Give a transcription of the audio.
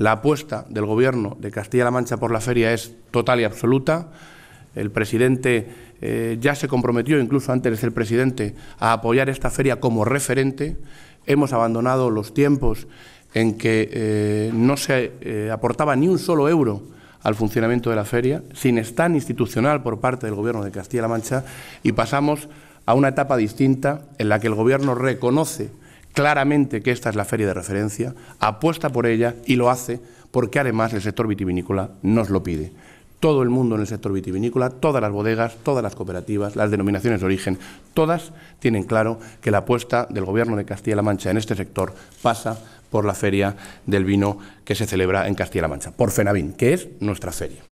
La apuesta del Gobierno de Castilla-La Mancha por la feria es total y absoluta. El presidente eh, ya se comprometió, incluso antes de ser presidente, a apoyar esta feria como referente. Hemos abandonado los tiempos en que eh, no se eh, aportaba ni un solo euro al funcionamiento de la feria, sin stand institucional por parte del Gobierno de Castilla-La Mancha, y pasamos a una etapa distinta en la que el Gobierno reconoce claramente que esta es la feria de referencia, apuesta por ella y lo hace porque además el sector vitivinícola nos lo pide. Todo el mundo en el sector vitivinícola, todas las bodegas, todas las cooperativas, las denominaciones de origen, todas tienen claro que la apuesta del Gobierno de Castilla-La Mancha en este sector pasa por la feria del vino que se celebra en Castilla-La Mancha, por Fenavín, que es nuestra feria.